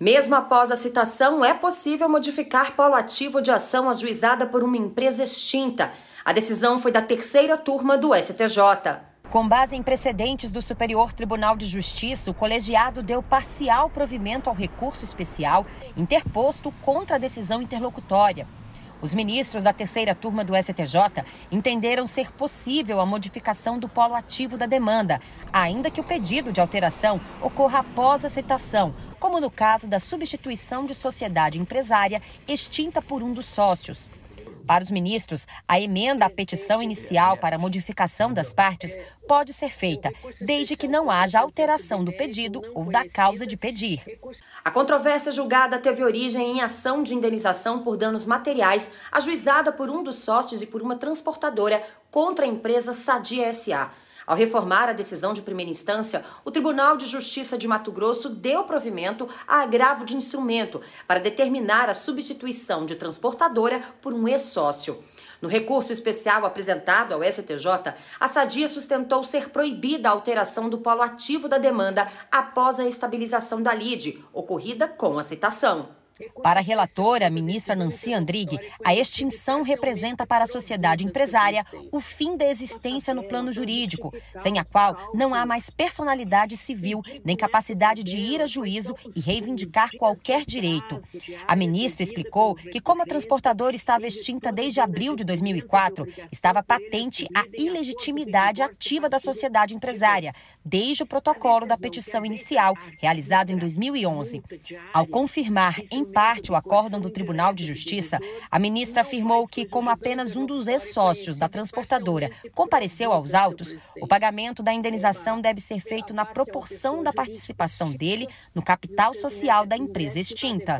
Mesmo após a citação, é possível modificar polo ativo de ação ajuizada por uma empresa extinta. A decisão foi da terceira turma do STJ. Com base em precedentes do Superior Tribunal de Justiça, o colegiado deu parcial provimento ao recurso especial interposto contra a decisão interlocutória. Os ministros da terceira turma do STJ entenderam ser possível a modificação do polo ativo da demanda, ainda que o pedido de alteração ocorra após a citação, como no caso da substituição de sociedade empresária extinta por um dos sócios. Para os ministros, a emenda à petição inicial para modificação das partes pode ser feita, desde que não haja alteração do pedido ou da causa de pedir. A controvérsia julgada teve origem em ação de indenização por danos materiais, ajuizada por um dos sócios e por uma transportadora contra a empresa Sadia SA. Ao reformar a decisão de primeira instância, o Tribunal de Justiça de Mato Grosso deu provimento a agravo de instrumento para determinar a substituição de transportadora por um ex-sócio. No recurso especial apresentado ao STJ, a Sadia sustentou ser proibida a alteração do polo ativo da demanda após a estabilização da lide, ocorrida com aceitação. Para a relatora, ministra Nancy Andrighi, a extinção representa para a sociedade empresária o fim da existência no plano jurídico, sem a qual não há mais personalidade civil nem capacidade de ir a juízo e reivindicar qualquer direito. A ministra explicou que, como a transportadora estava extinta desde abril de 2004, estava patente a ilegitimidade ativa da sociedade empresária, desde o protocolo da petição inicial, realizado em 2011. Ao confirmar em parte o acórdão do Tribunal de Justiça, a ministra afirmou que, como apenas um dos ex-sócios da transportadora compareceu aos autos, o pagamento da indenização deve ser feito na proporção da participação dele no capital social da empresa extinta.